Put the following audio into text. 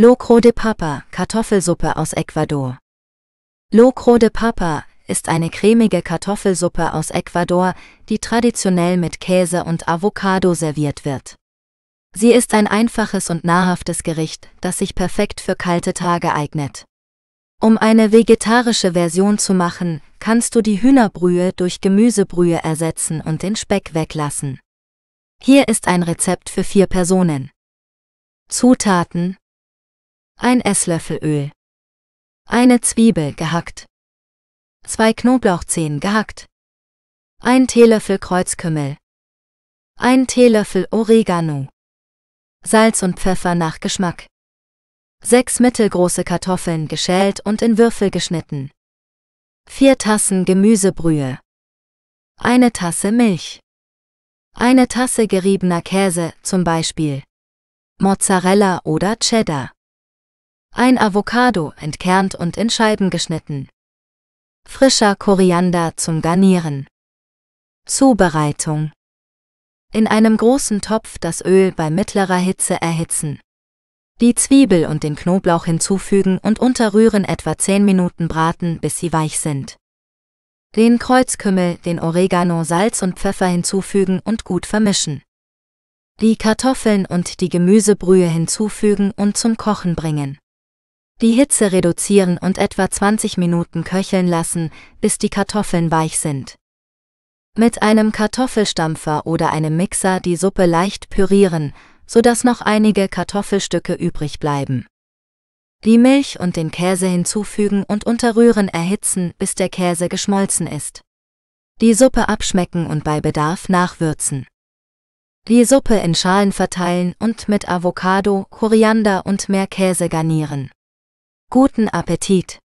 Locro de Papa, Kartoffelsuppe aus Ecuador. Locro de Papa ist eine cremige Kartoffelsuppe aus Ecuador, die traditionell mit Käse und Avocado serviert wird. Sie ist ein einfaches und nahrhaftes Gericht, das sich perfekt für kalte Tage eignet. Um eine vegetarische Version zu machen, kannst du die Hühnerbrühe durch Gemüsebrühe ersetzen und den Speck weglassen. Hier ist ein Rezept für vier Personen. Zutaten ein Esslöffel Öl, eine Zwiebel gehackt, zwei Knoblauchzehen gehackt, ein Teelöffel Kreuzkümmel, ein Teelöffel Oregano, Salz und Pfeffer nach Geschmack, sechs mittelgroße Kartoffeln geschält und in Würfel geschnitten, vier Tassen Gemüsebrühe, eine Tasse Milch, eine Tasse geriebener Käse, zum Beispiel Mozzarella oder Cheddar. Ein Avocado entkernt und in Scheiben geschnitten. Frischer Koriander zum Garnieren. Zubereitung. In einem großen Topf das Öl bei mittlerer Hitze erhitzen. Die Zwiebel und den Knoblauch hinzufügen und unterrühren etwa 10 Minuten braten, bis sie weich sind. Den Kreuzkümmel, den Oregano, Salz und Pfeffer hinzufügen und gut vermischen. Die Kartoffeln und die Gemüsebrühe hinzufügen und zum Kochen bringen. Die Hitze reduzieren und etwa 20 Minuten köcheln lassen, bis die Kartoffeln weich sind. Mit einem Kartoffelstampfer oder einem Mixer die Suppe leicht pürieren, sodass noch einige Kartoffelstücke übrig bleiben. Die Milch und den Käse hinzufügen und unterrühren erhitzen, bis der Käse geschmolzen ist. Die Suppe abschmecken und bei Bedarf nachwürzen. Die Suppe in Schalen verteilen und mit Avocado, Koriander und mehr Käse garnieren. Guten Appetit!